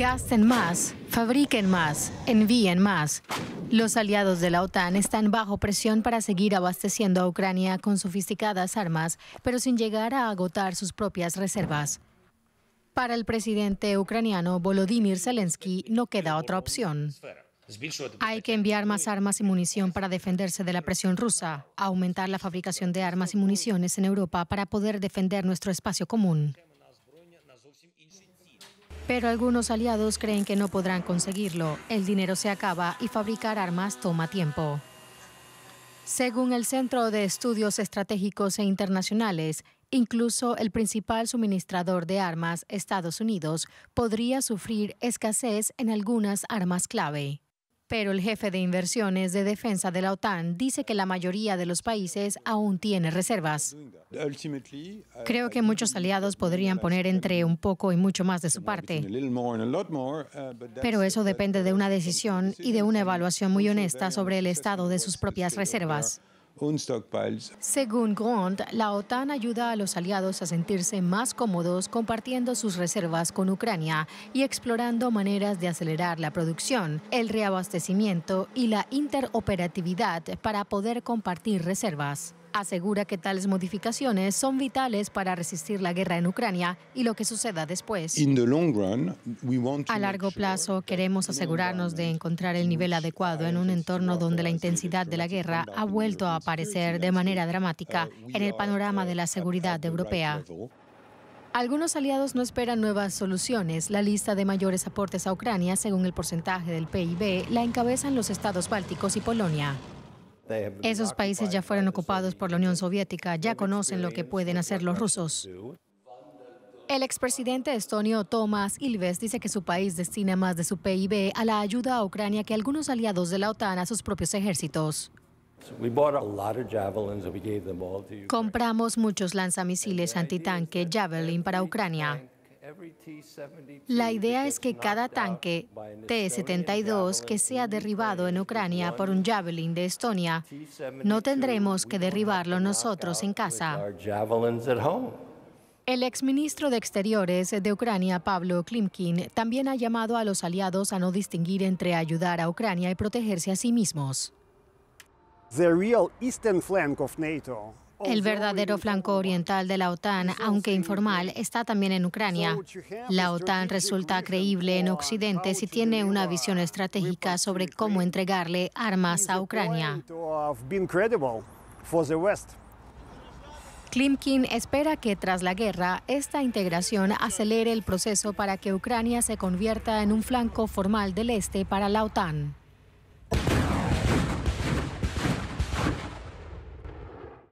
Gasten más, fabriquen más, envíen más. Los aliados de la OTAN están bajo presión para seguir abasteciendo a Ucrania con sofisticadas armas, pero sin llegar a agotar sus propias reservas. Para el presidente ucraniano Volodymyr Zelensky no queda otra opción. Hay que enviar más armas y munición para defenderse de la presión rusa, aumentar la fabricación de armas y municiones en Europa para poder defender nuestro espacio común. Pero algunos aliados creen que no podrán conseguirlo. El dinero se acaba y fabricar armas toma tiempo. Según el Centro de Estudios Estratégicos e Internacionales, incluso el principal suministrador de armas, Estados Unidos, podría sufrir escasez en algunas armas clave. Pero el jefe de inversiones de defensa de la OTAN dice que la mayoría de los países aún tiene reservas. Creo que muchos aliados podrían poner entre un poco y mucho más de su parte. Pero eso depende de una decisión y de una evaluación muy honesta sobre el estado de sus propias reservas. Según Grund, la OTAN ayuda a los aliados a sentirse más cómodos compartiendo sus reservas con Ucrania y explorando maneras de acelerar la producción, el reabastecimiento y la interoperatividad para poder compartir reservas. Asegura que tales modificaciones son vitales para resistir la guerra en Ucrania y lo que suceda después. A largo plazo, queremos asegurarnos de encontrar el nivel adecuado en un entorno donde la intensidad de la guerra ha vuelto a aparecer de manera dramática en el panorama de la seguridad europea. Algunos aliados no esperan nuevas soluciones. La lista de mayores aportes a Ucrania, según el porcentaje del PIB, la encabezan los estados bálticos y Polonia. Esos países ya fueron ocupados por la Unión Soviética, ya conocen lo que pueden hacer los rusos. El expresidente estonio Tomás Ilves dice que su país destina más de su PIB a la ayuda a Ucrania que algunos aliados de la OTAN a sus propios ejércitos. Compramos muchos lanzamisiles antitanque Javelin para Ucrania. La idea es que cada tanque T-72 que sea derribado en Ucrania por un Javelin de Estonia, no tendremos que derribarlo nosotros en casa. El exministro de Exteriores de Ucrania, Pablo Klimkin, también ha llamado a los aliados a no distinguir entre ayudar a Ucrania y protegerse a sí mismos. real NATO el verdadero flanco oriental de la OTAN, aunque informal, está también en Ucrania. La OTAN resulta creíble en Occidente si tiene una visión estratégica sobre cómo entregarle armas a Ucrania. Klimkin espera que tras la guerra, esta integración acelere el proceso para que Ucrania se convierta en un flanco formal del este para la OTAN.